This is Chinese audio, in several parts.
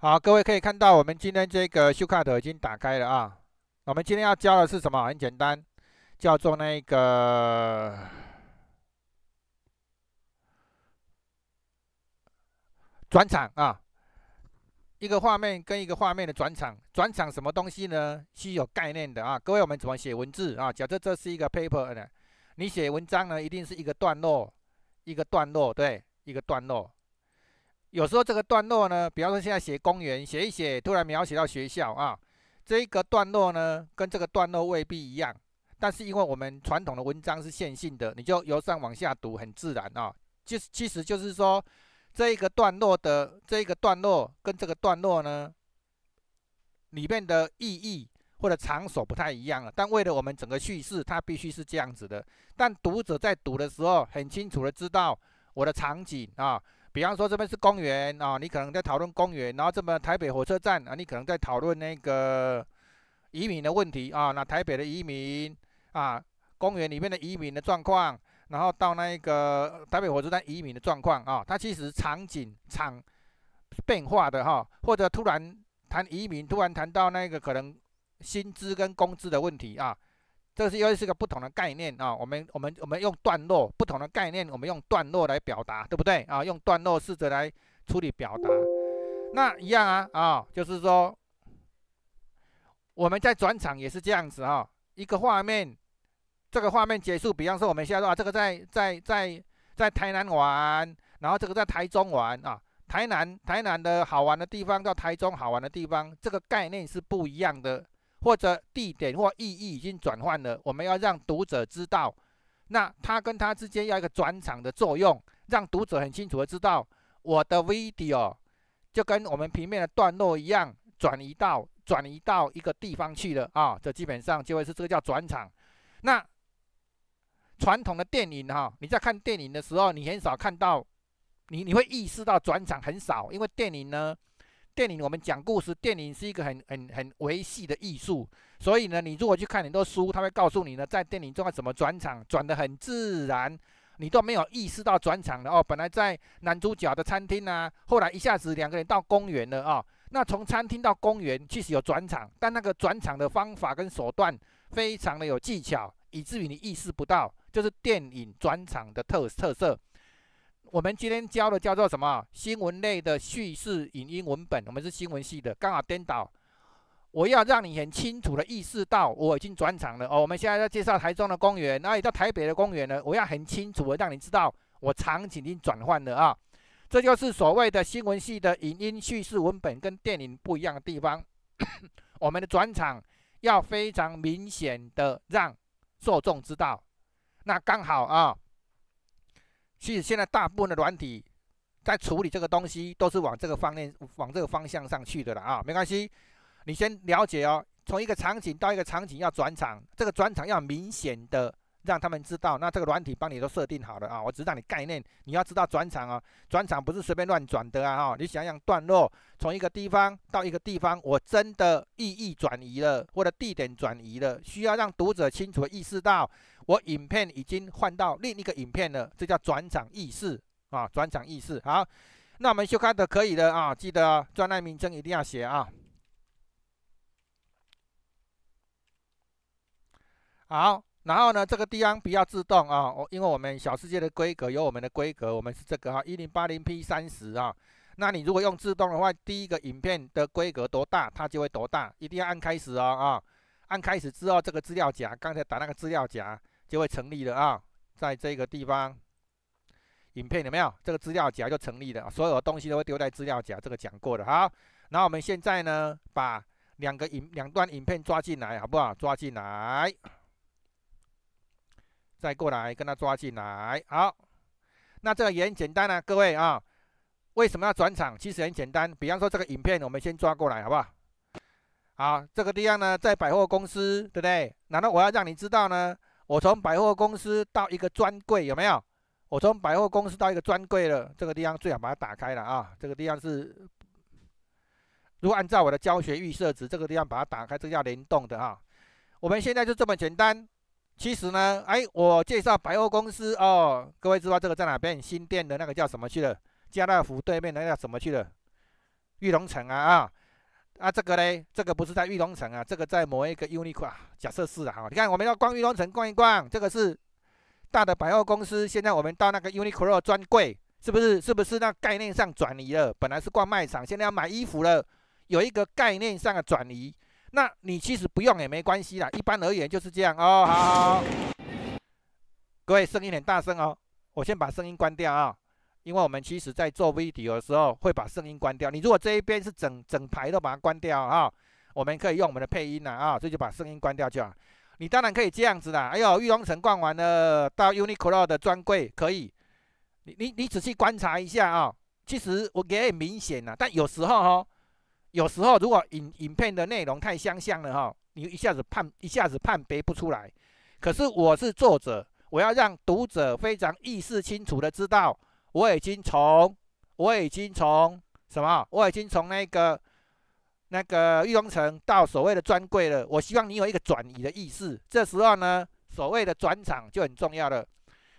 好，各位可以看到，我们今天这个修卡的已经打开了啊。我们今天要教的是什么？很简单，叫做那个转场啊。一个画面跟一个画面的转场，转场什么东西呢？是有概念的啊。各位，我们怎么写文字啊？假设这是一个 paper 呢，你写文章呢，一定是一个段落，一个段落，对，一个段落。有时候这个段落呢，比方说现在写公园，写一写，突然描写到学校啊，这一个段落呢，跟这个段落未必一样。但是因为我们传统的文章是线性的，你就由上往下读，很自然啊。就是其实就是说，这一个段落的这个段落跟这个段落呢，里面的意义或者场所不太一样了。但为了我们整个叙事，它必须是这样子的。但读者在读的时候，很清楚的知道我的场景啊。比方说这边是公园啊，你可能在讨论公园；然后这边台北火车站啊，你可能在讨论那个移民的问题啊。那台北的移民啊，公园里面的移民的状况，然后到那个台北火车站移民的状况啊，它其实场景场变化的哈。或者突然谈移民，突然谈到那个可能薪资跟工资的问题啊。这是又是是个不同的概念啊，我们我们我们用段落不同的概念，我们用段落来表达，对不对啊？用段落试着来处理表达，那一样啊啊，就是说我们在转场也是这样子啊，一个画面，这个画面结束，比方说我们现在啊，这个在在在在台南玩，然后这个在台中玩啊，台南台南的好玩的地方到台中好玩的地方，这个概念是不一样的。或者地点或意义已经转换了，我们要让读者知道，那他跟他之间要一个转场的作用，让读者很清楚的知道我的 video 就跟我们平面的段落一样，转移到转移到一个地方去了啊，这基本上就会是这个叫转场。那传统的电影哈，你在看电影的时候，你很少看到，你你会意识到转场很少，因为电影呢。电影我们讲故事，电影是一个很很很维系的艺术，所以呢，你如果去看很多书，他会告诉你呢，在电影中要怎么转场，转得很自然，你都没有意识到转场的哦。本来在男主角的餐厅呢，后来一下子两个人到公园了啊。那从餐厅到公园其实有转场，但那个转场的方法跟手段非常的有技巧，以至于你意识不到，就是电影转场的特特色。我们今天教的叫做什么？新闻类的叙事影音文本，我们是新闻系的，刚好颠倒。我要让你很清楚的意识到，我已经转场了哦。我们现在要介绍台中的公园，那也到台北的公园呢。我要很清楚的让你知道，我场景已经转换了啊。这就是所谓的新闻系的影音叙事文本跟电影不一样的地方。我们的转场要非常明显的让受众知道。那刚好啊。其实现在大部分的软体在处理这个东西，都是往这个方面、往这个方向上去的了啊。没关系，你先了解哦。从一个场景到一个场景要转场，这个转场要明显的。让他们知道，那这个软体帮你都设定好了啊！我只是让你概念，你要知道转场啊，转场不是随便乱转的啊！哈，你想想段落从一个地方到一个地方，我真的意义转移了，或者地点转移了，需要让读者清楚意识到我影片已经换到另一个影片了，这叫转场意识啊！转场意识好，那我们修改的可以的啊，记得专栏名称一定要写啊！好。然后呢，这个地方比较自动啊，我因为我们小世界的规格有我们的规格，我们是这个哈，一零八零 P 三十啊。那你如果用自动的话，第一个影片的规格多大，它就会多大，一定要按开始哦啊，按开始之后，这个资料夹，刚才打那个资料夹就会成立了啊，在这个地方，影片有没有？这个资料夹就成立了，所有东西都会丢在资料夹，这个讲过的哈。然后我们现在呢，把两个影两段影片抓进来，好不好？抓进来。再过来跟他抓进来，好，那这个也很简单啊，各位啊，为什么要转场？其实很简单，比方说这个影片，我们先抓过来，好不好？好，这个地方呢，在百货公司，对不对？难道我要让你知道呢？我从百货公司到一个专柜有没有？我从百货公司到一个专柜了，这个地方最好把它打开了啊，这个地方是，如果按照我的教学预设值，这个地方把它打开，这叫联动的啊。我们现在就这么简单。其实呢，哎，我介绍百货公司哦，各位知道这个在哪边？新店的那个叫什么去了？家乐福对面的那个叫什么去了？玉龙城啊啊啊！这个嘞，这个不是在玉龙城啊，这个在某一个 Uniqlo 假设是啊，哈。你看，我们要逛玉龙城逛一逛，这个是大的百货公司。现在我们到那个 Uniqlo 专柜，是不是？是不是？那概念上转移了，本来是逛卖场，现在要买衣服了，有一个概念上的转移。那你其实不用也没关系啦，一般而言就是这样哦。好，好，各位声音很大声哦，我先把声音关掉啊，因为我们其实在做 video 的时候会把声音关掉。你如果这一边是整整排都把它关掉啊，我们可以用我们的配音啦啊，这就把声音关掉就好。你当然可以这样子啦。哎呦，玉龙城逛完了，到 Uniqlo 的专柜可以。你你你仔细观察一下啊，其实我给很明显啦，但有时候哦。有时候，如果影影片的内容太相像了哈，你一下子判一下子判别不出来。可是我是作者，我要让读者非常意识清楚的知道，我已经从我已经从什么，我已经从那个那个玉龙城到所谓的专柜了。我希望你有一个转移的意识。这时候呢，所谓的转场就很重要了。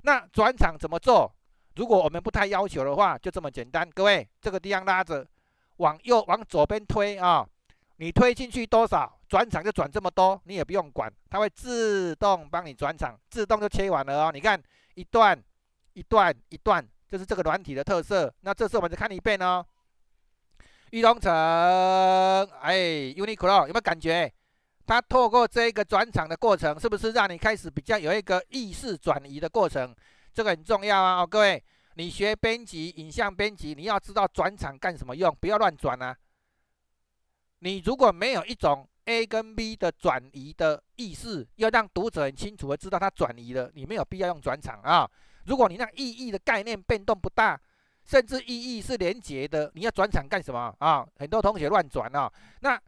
那转场怎么做？如果我们不太要求的话，就这么简单。各位，这个地方拉着。往右往左边推啊，你推进去多少，转场就转这么多，你也不用管，它会自动帮你转场，自动就切完了哦。你看一段一段一段，就是这个软体的特色。那这次我们再看一遍哦，玉龙城，哎 u n i q l o 有没有感觉？它透过这个转场的过程，是不是让你开始比较有一个意识转移的过程？这个很重要啊，哦，各位。你学编辑，影像编辑，你要知道转场干什么用，不要乱转啊。你如果没有一种 A 跟 B 的转移的意识，要让读者很清楚的知道它转移了，你没有必要用转场啊。如果你让意义的概念变动不大，甚至意义是连结的，你要转场干什么啊？很多同学乱转啊。那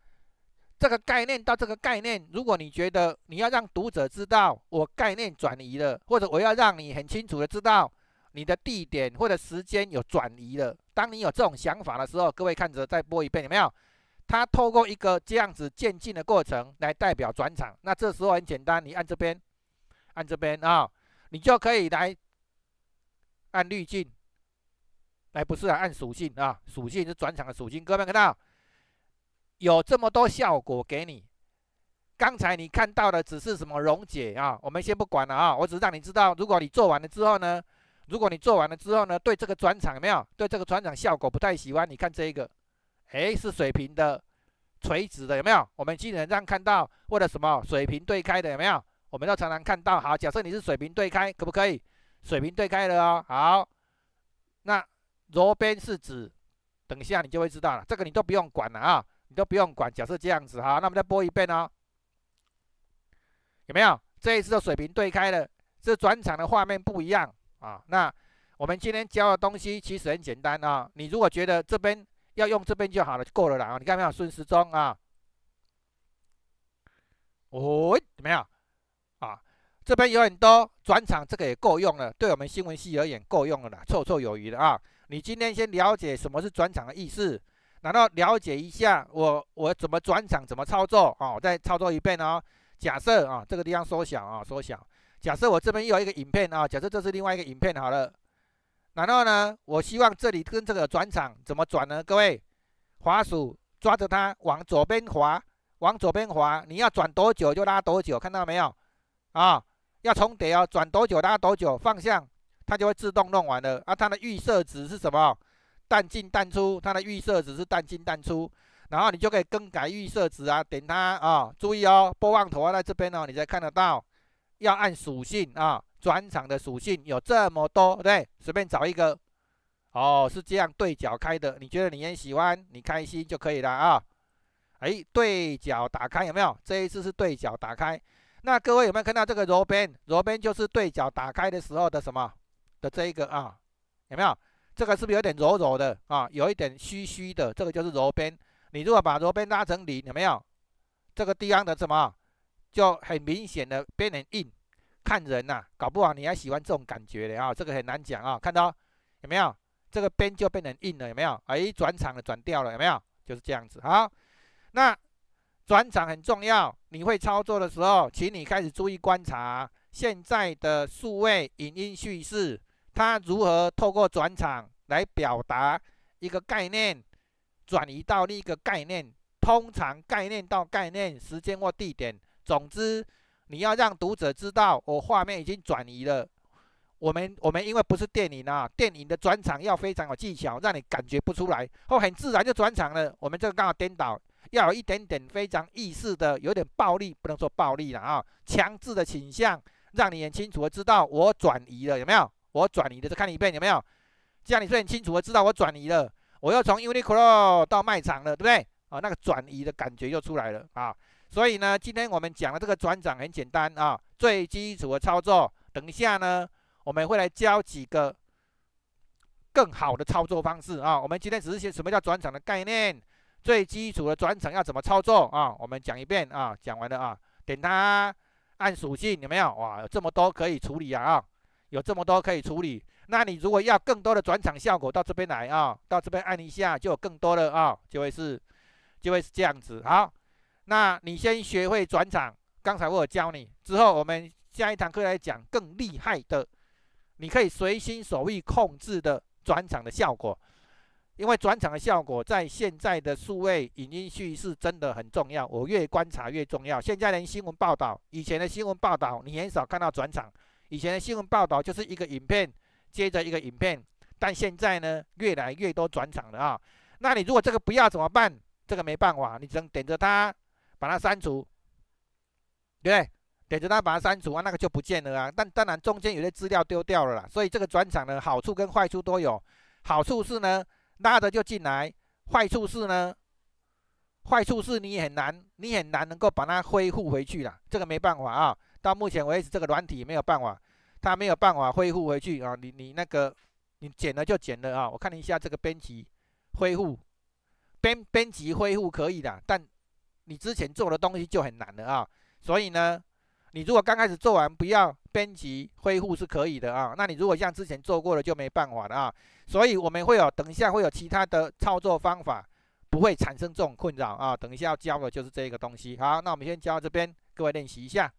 这个概念到这个概念，如果你觉得你要让读者知道我概念转移了，或者我要让你很清楚的知道。你的地点或者时间有转移了。当你有这种想法的时候，各位看着再播一遍，有没有？它透过一个这样子渐进的过程来代表转场。那这时候很简单，你按这边，按这边啊，你就可以来按滤镜，来不是啊，按属性啊，属性是转场的属性。各位看到有这么多效果给你。刚才你看到的只是什么溶解啊？我们先不管了啊，我只是让你知道，如果你做完了之后呢？如果你做完了之后呢，对这个转场有没有？对这个转场效果不太喜欢？你看这一个，哎，是水平的，垂直的有没有？我们基本上看到，为了什么？水平对开的有没有？我们都常常看到。好，假设你是水平对开，可不可以？水平对开了哦。好，那柔边是指，等一下你就会知道了。这个你都不用管了啊，你都不用管。假设这样子哈，那我们再播一遍哦，有没有？这一次的水平对开了，这转场的画面不一样。啊，那我们今天教的东西其实很简单啊。你如果觉得这边要用这边就好了，就够了啦啊。你看没有顺时钟啊？哦，怎么样？啊，这边有很多转场，这个也够用了，对我们新闻系而言够用了啦，绰绰有余的啊。你今天先了解什么是转场的意思，然后了解一下我我怎么转场，怎么操作啊？我再操作一遍哦。假设啊，这个地方缩小啊，缩小。假设我这边又有一个影片啊，假设这是另外一个影片好了，然后呢，我希望这里跟这个转场怎么转呢？各位，滑鼠抓着它往左边滑，往左边滑，你要转多久就拉多久，看到没有？啊，要重叠哦，转多久拉多久，放向它就会自动弄完了啊。它的预设值是什么？淡进淡出，它的预设值是淡进淡出，然后你就可以更改预设值啊，点它啊，注意哦，播放头在这边哦，你才看得到。要按属性啊，转场的属性有这么多，对不对？随便找一个，哦，是这样对角开的。你觉得你很喜欢，你开心就可以了啊。哎，对角打开有没有？这一次是对角打开。那各位有没有看到这个柔边？柔边就是对角打开的时候的什么的这一个啊？有没有？这个是不是有点柔柔的啊？有一点虚虚的，这个就是柔边。你如果把柔边拉成零，有没有？这个地方的什么？就很明显的变成硬，看人呐，搞不好你还喜欢这种感觉的啊，这个很难讲啊。看到有没有？这个边就变成硬了，有没有？哎，转场了，转掉了，有没有？就是这样子。好，那转场很重要。你会操作的时候，请你开始注意观察现在的数位影音叙事，它如何透过转场来表达一个概念，转移到另一个概念，通常概念到概念，时间或地点。总之，你要让读者知道，我画面已经转移了。我们我们因为不是电影啊，电影的转场要非常有技巧，让你感觉不出来，哦，很自然就转场了。我们这个刚好颠倒，要有一点点非常意识的，有点暴力，不能说暴力了啊，强制的倾向，让你很清楚的知道我转移了，有没有？我转移的，再看你一遍，有没有？这样你最很清楚的知道我转移了，我又从 Uniqlo 到卖场了，对不对？啊，那个转移的感觉就出来了啊。所以呢，今天我们讲的这个转场很简单啊，最基础的操作。等一下呢，我们会来教几个更好的操作方式啊。我们今天只是先什么叫转场的概念，最基础的转场要怎么操作啊？我们讲一遍啊，讲完了啊，等它按属性有没有？哇，有这么多可以处理啊，有这么多可以处理。那你如果要更多的转场效果，到这边来啊，到这边按一下就有更多的啊，就会是就会是这样子。好。那你先学会转场，刚才我教你，之后我们下一堂课来讲更厉害的，你可以随心所欲控制的转场的效果，因为转场的效果在现在的数位影音叙是真的很重要。我越观察越重要，现在连新闻报道，以前的新闻报道你很少看到转场，以前的新闻报道就是一个影片接着一个影片，但现在呢越来越多转场了啊。那你如果这个不要怎么办？这个没办法，你只能等着它。把它删除，对不对？点着它，把它删除啊，那个就不见了啊。但当然，中间有些资料丢掉了啦。所以这个转场呢，好处跟坏处都有。好处是呢，拉着就进来；坏处是呢，坏处是你很难，你很难能够把它恢复回去啦。这个没办法啊。到目前为止，这个软体没有办法，它没有办法恢复回去啊。你你那个，你剪了就剪了啊。我看了一下这个编辑恢复，编编辑恢复可以的，但。你之前做的东西就很难了啊，所以呢，你如果刚开始做完不要编辑恢复是可以的啊，那你如果像之前做过了就没办法了啊，所以我们会有等一下会有其他的操作方法，不会产生这种困扰啊，等一下要教的就是这个东西，好，那我们先教这边，各位练习一下。